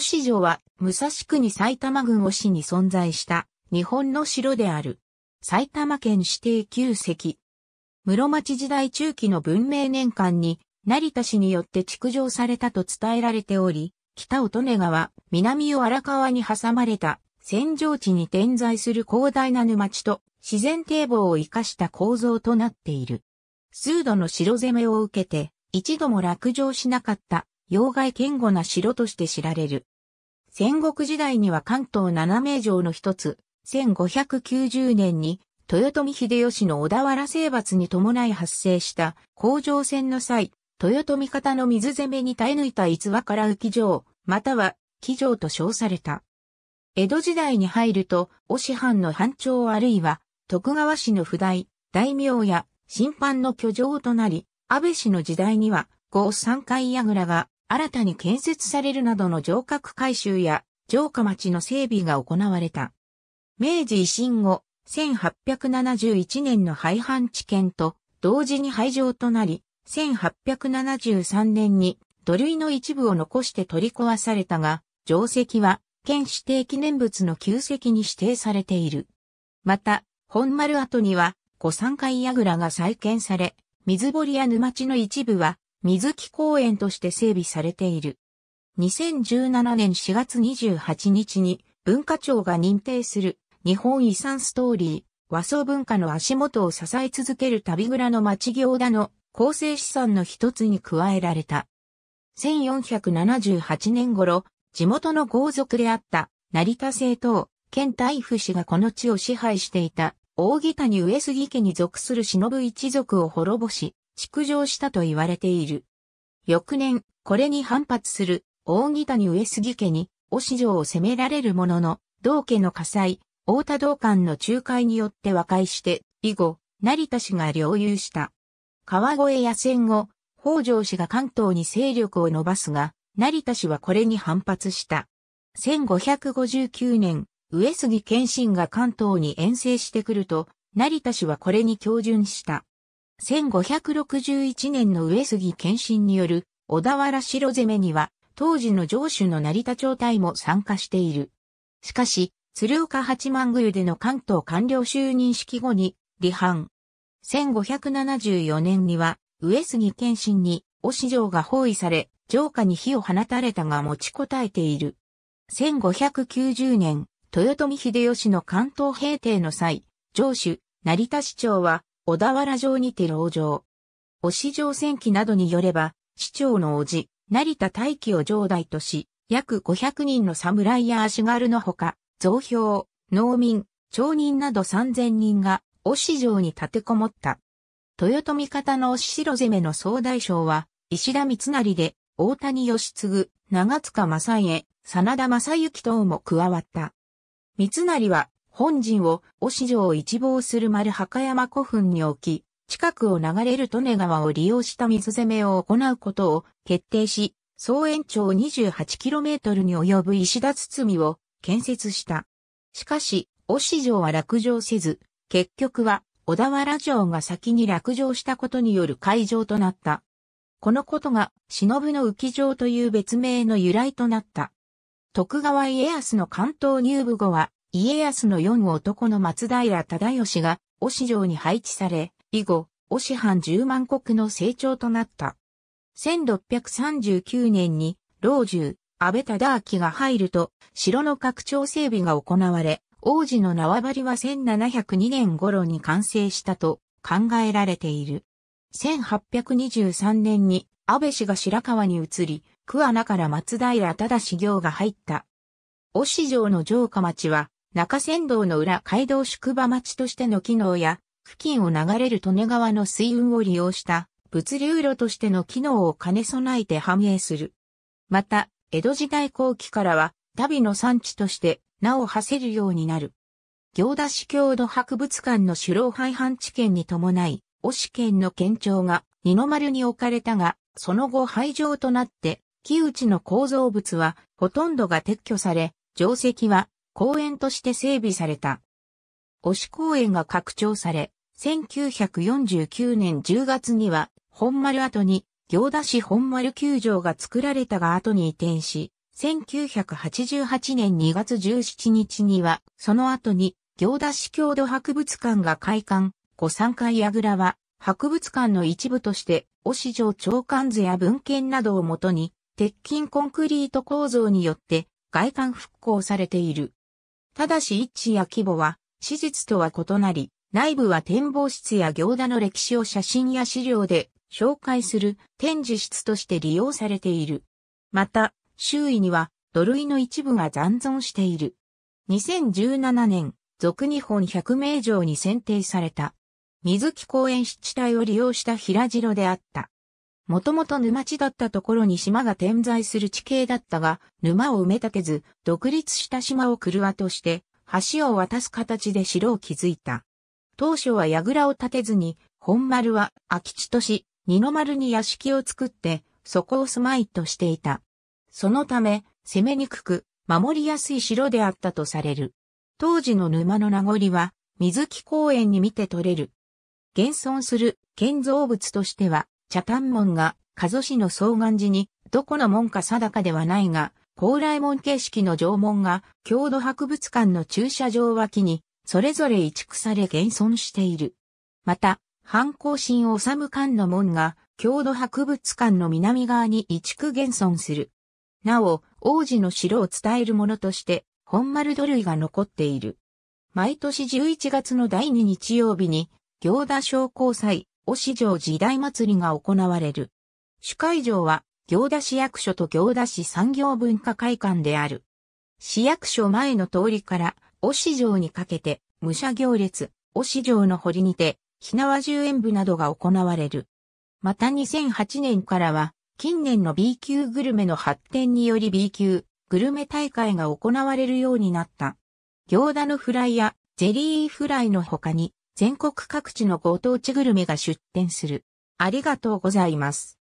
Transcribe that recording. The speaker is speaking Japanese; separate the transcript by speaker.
Speaker 1: 忍城は、武蔵国埼玉郡忍に存在した、日本の城である。埼玉県指定旧跡。室町時代中期の文明年間に、成田氏によって築城されたと伝えられており、北乙女川、南を荒川に挟まれた、扇状地に点在する広大な沼地と、自然堤防を生かした構造となっている。数度の城攻めを受けて、一度も落城しなかった妖怪堅固な城として知られる。戦国時代には関東七名城の一つ、1590年に豊臣秀吉の小田原征伐に伴い発生した工場戦の際、豊臣方の水攻めに耐え抜いた逸話から浮城、または騎城と称された。江戸時代に入ると、お師藩の藩長あるいは徳川氏の不代、大名や審判の居城となり、安倍氏の時代には、合三階櫓が新たに建設されるなどの城郭改修や城下町の整備が行われた。明治維新後、1871年の廃藩置県と同時に廃城となり、1873年に土塁の一部を残して取り壊されたが、城跡は県指定記念物の旧跡に指定されている。また、本丸跡には、御三階櫓が再建され、水堀や沼地の一部は水木公園として整備されている。2017年4月28日に文化庁が認定する日本遺産ストーリー、和装文化の足元を支え続ける旅蔵の町行田の構成資産の一つに加えられた。1478年頃、地元の豪族であった成田政党、県大夫氏がこの地を支配していた大木谷上杉家に属する忍一族を滅ぼし、築城したと言われている。翌年、これに反発する、大木谷上杉家に、お市城を攻められるものの、道家の火災、大田道館の仲介によって和解して、以後、成田氏が領有した。川越や戦後、北条氏が関東に勢力を伸ばすが、成田氏はこれに反発した。1559年、上杉謙信が関東に遠征してくると、成田氏はこれに強順した。1561年の上杉謙信による小田原城攻めには、当時の城主の成田町体も参加している。しかし、鶴岡八幡宮での関東官僚就任式後に、離反。1574年には、上杉謙信に、市城が包囲され、城下に火を放たれたが持ちこたえている。1590年、豊臣秀吉の関東平定の際、城主、成田市長は、小田原城にて牢城。お市城戦記などによれば、市長の叔父、成田大輝を城代とし、約500人の侍や足軽のほか、増票、農民、町人など3000人が、お市城に立てこもった。豊臣方のお城攻めの総大将は、石田三成で、大谷義継、長塚正家、真田正幸等も加わった。三成は、本陣を、お市城を一望する丸墓山古墳に置き、近くを流れる利根川を利用した水攻めを行うことを決定し、総延長 28km に及ぶ石田堤を建設した。しかし、お市城は落城せず、結局は小田原城が先に落城したことによる会場となった。このことが、忍の浮城という別名の由来となった。徳川家康の関東入部後は、家康の四男の松平忠義が、お市城に配置され、以後、お市藩十万国の成長となった。1639年に、老中、安倍忠明が入ると、城の拡張整備が行われ、王子の縄張りは1702年頃に完成したと考えられている。1823年に安倍氏が白川に移り、桑名から松平忠行が入った。押城の城下町は中山道の裏街道宿場町としての機能や、付近を流れる利根川の水運を利用した物流路としての機能を兼ね備えて繁栄する。また、江戸時代後期からは、旅の産地として名を馳せるようになる。行田市郷土博物館の首老廃藩置県に伴い、押し県の県庁が二の丸に置かれたが、その後廃城となって、木内の構造物はほとんどが撤去され、定石は公園として整備された。推し公園が拡張され、1949年10月には本丸跡に行田市本丸球場が作られたが後に移転し、1988年2月17日には、その後に行田市郷土博物館が開館、御三階櫓は博物館の一部として、推し城長官図や文献などをもとに、鉄筋コンクリート構造によって外観復興されている。ただし位置や規模は、史実とは異なり、内部は展望室や行田の歴史を写真や資料で紹介する展示室として利用されている。また、周囲には土塁の一部が残存している。2017年、俗日本百名城に選定された。水木公園湿地帯を利用した平城であった。もともと沼地だったところに島が点在する地形だったが、沼を埋め立てず、独立した島を車として、橋を渡す形で城を築いた。当初は櫓を建てずに、本丸は空き地とし、二の丸に屋敷を作って、そこを住まいとしていた。そのため、攻めにくく、守りやすい城であったとされる。当時の沼の名残は、水木公園に見て取れる。現存する建造物としては、茶丹門が、加須市の総願寺に、どこの門か定かではないが、高麗門形式の城門が、郷土博物館の駐車場脇に、それぞれ移築され現存している。また、反抗心治館の門が、郷土博物館の南側に移築現存する。なお、王子の城を伝えるものとして、本丸土塁が残っている。毎年11月の第2日曜日に、行田商工祭、お市場時代祭りが行われる。主会場は、行田市役所と行田市産業文化会館である。市役所前の通りから、お市場にかけて、武者行列、お市場の堀にて、ひなわ十円部などが行われる。また2008年からは、近年の B 級グルメの発展により B 級グルメ大会が行われるようになった。行田のフライやゼリーフライの他に、全国各地のご当地グルメが出店する。ありがとうございます。